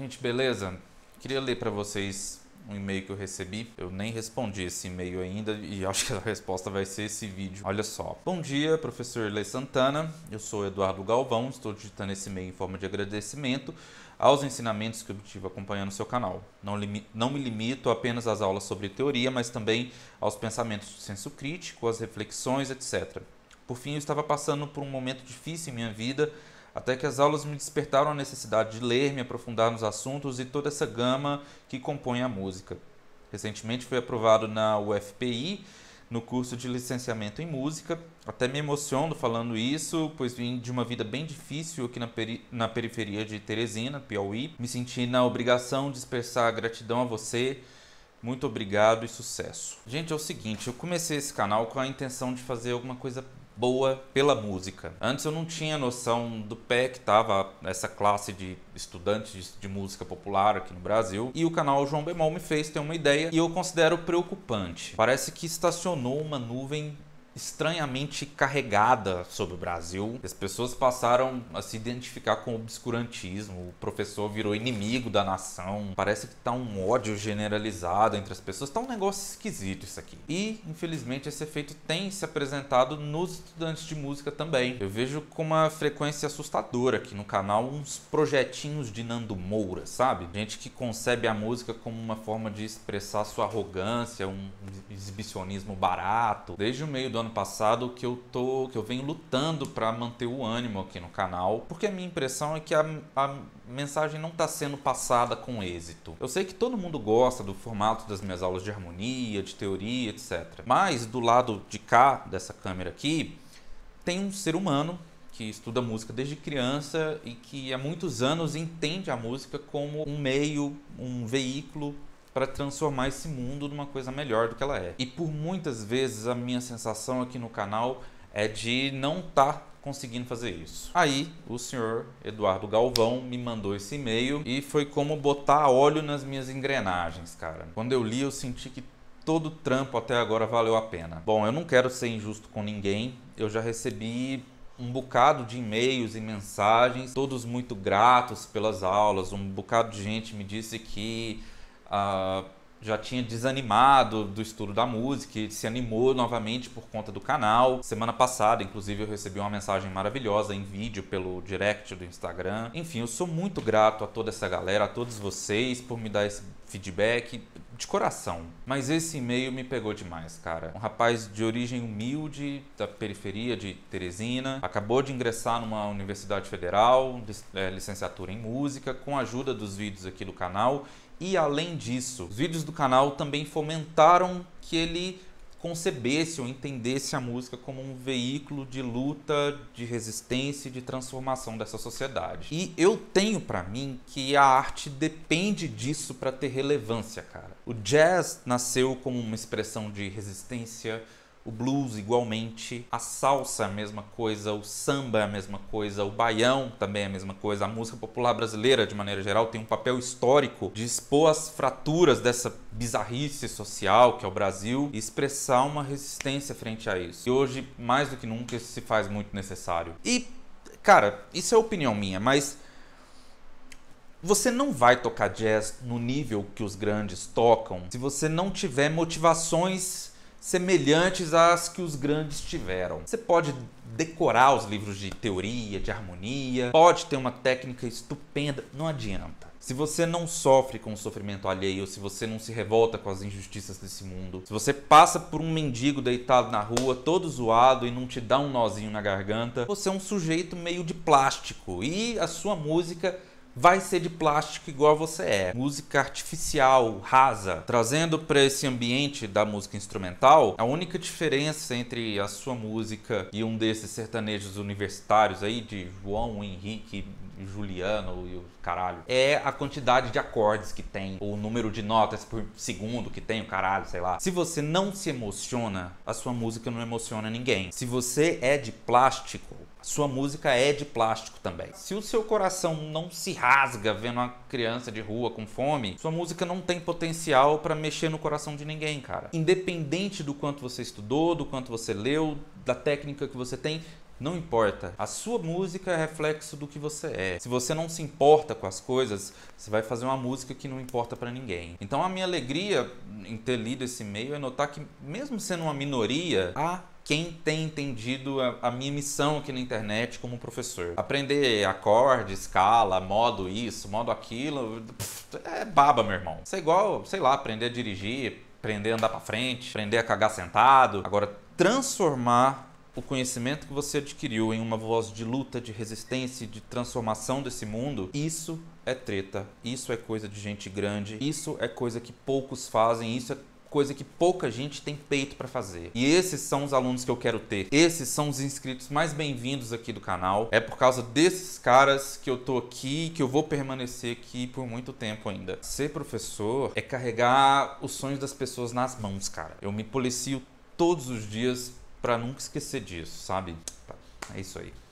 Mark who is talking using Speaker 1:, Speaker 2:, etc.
Speaker 1: Gente, beleza? Queria ler para vocês um e-mail que eu recebi. Eu nem respondi esse e-mail ainda e acho que a resposta vai ser esse vídeo. Olha só. Bom dia, professor Lei Santana. Eu sou Eduardo Galvão. Estou digitando esse e-mail em forma de agradecimento aos ensinamentos que obtive acompanhando o seu canal. Não, não me limito apenas às aulas sobre teoria, mas também aos pensamentos do senso crítico, às reflexões, etc. Por fim, eu estava passando por um momento difícil em minha vida até que as aulas me despertaram a necessidade de ler, me aprofundar nos assuntos e toda essa gama que compõe a música. Recentemente fui aprovado na UFPI no curso de licenciamento em música. Até me emociono falando isso, pois vim de uma vida bem difícil aqui na, peri na periferia de Teresina, Piauí. Me senti na obrigação de expressar gratidão a você. Muito obrigado e sucesso. Gente, é o seguinte, eu comecei esse canal com a intenção de fazer alguma coisa boa pela música. Antes eu não tinha noção do pé que estava essa classe de estudantes de, música popular aqui no Brasil, e o canal João Bemol me fez ter uma ideia e eu considero preocupante. Parece que estacionou uma nuvem estranhamente carregada sobre o Brasil. As pessoas passaram a se identificar com o obscurantismo, o professor virou inimigo da nação, parece que tá um ódio generalizado entre as pessoas, tá um negócio esquisito isso aqui. E, infelizmente, esse efeito tem se apresentado nos estudantes de música também. Eu vejo com uma frequência assustadora aqui no canal uns projetinhos de Nando Moura, sabe? Gente que concebe a música como uma forma de expressar sua arrogância, um exibicionismo barato. Desde o meio do ano ano passado que eu tô, que eu venho lutando para manter o ânimo aqui no canal, porque a minha impressão é que a, a mensagem não está sendo passada com êxito. Eu sei que todo mundo gosta do formato das minhas aulas de harmonia, de teoria, etc. Mas do lado de cá dessa câmera aqui tem um ser humano que estuda música desde criança e que há muitos anos entende a música como um meio, um veículo para transformar esse mundo numa coisa melhor do que ela é. E por muitas vezes a minha sensação aqui no canal é de não estar tá conseguindo fazer isso. Aí o senhor Eduardo Galvão me mandou esse e-mail e foi como botar óleo nas minhas engrenagens, cara. Quando eu li, eu senti que todo trampo até agora valeu a pena. Bom, eu não quero ser injusto com ninguém. Eu já recebi um bocado de e-mails e mensagens, todos muito gratos pelas aulas. Um bocado de gente me disse que já tinha desanimado do estudo da música e se animou novamente por conta do canal. Semana passada, inclusive, eu recebi uma mensagem maravilhosa em vídeo pelo direct do Instagram. Enfim, eu sou muito grato a toda essa galera, a todos vocês por me dar esse feedback de coração. Mas esse e-mail me pegou demais, cara. Um rapaz de origem humilde, da periferia de Teresina, acabou de ingressar numa universidade federal, é, licenciatura em música, com a ajuda dos vídeos aqui do canal e além disso, os vídeos do canal também fomentaram que ele concebesse ou entendesse a música como um veículo de luta, de resistência e de transformação dessa sociedade. E eu tenho para mim que a arte depende disso para ter relevância, cara. O jazz nasceu como uma expressão de resistência, o blues igualmente, a salsa é a mesma coisa, o samba é a mesma coisa, o baião também é a mesma coisa. A música popular brasileira, de maneira geral, tem um papel histórico de expor as fraturas dessa bizarrice social que é o Brasil e expressar uma resistência frente a isso. E hoje, mais do que nunca, isso se faz muito necessário. E, cara, isso é opinião minha, mas você não vai tocar jazz no nível que os grandes tocam se você não tiver motivações semelhantes às que os grandes tiveram. Você pode decorar os livros de teoria, de harmonia, pode ter uma técnica estupenda, não adianta. Se você não sofre com o sofrimento alheio, se você não se revolta com as injustiças desse mundo, se você passa por um mendigo deitado na rua, todo zoado e não te dá um nozinho na garganta, você é um sujeito meio de plástico e a sua música vai ser de plástico igual você é. Música artificial, rasa, trazendo para esse ambiente da música instrumental, a única diferença entre a sua música e um desses sertanejos universitários aí de João Henrique Juliano e o caralho, é a quantidade de acordes que tem, o número de notas por segundo que tem, o caralho, sei lá. Se você não se emociona, a sua música não emociona ninguém. Se você é de plástico, sua música é de plástico também. Se o seu coração não se rasga vendo uma criança de rua com fome, sua música não tem potencial para mexer no coração de ninguém, cara. Independente do quanto você estudou, do quanto você leu, da técnica que você tem, não importa. A sua música é reflexo do que você é. Se você não se importa com as coisas, você vai fazer uma música que não importa para ninguém. Então a minha alegria em ter lido esse e-mail é notar que, mesmo sendo uma minoria, há quem tem entendido a, a, minha missão aqui na internet como professor. Aprender acorde, escala, modo isso, modo aquilo, pff, é baba, meu irmão. Isso é igual, sei lá, aprender a dirigir, aprender a andar para frente, aprender a cagar sentado. Agora, transformar o conhecimento que você adquiriu em uma voz de luta, de resistência, de transformação desse mundo, isso é treta, isso é coisa de gente grande, isso é coisa que poucos fazem, isso é coisa que pouca gente tem peito para fazer. E esses são os alunos que eu quero ter. Esses são os inscritos mais bem-vindos aqui do canal. É por causa desses caras que eu tô aqui, que eu vou permanecer aqui por muito tempo ainda. Ser professor é carregar os sonhos das pessoas nas mãos, cara. Eu me policio todos os dias para nunca esquecer disso, sabe? Tá, é isso aí.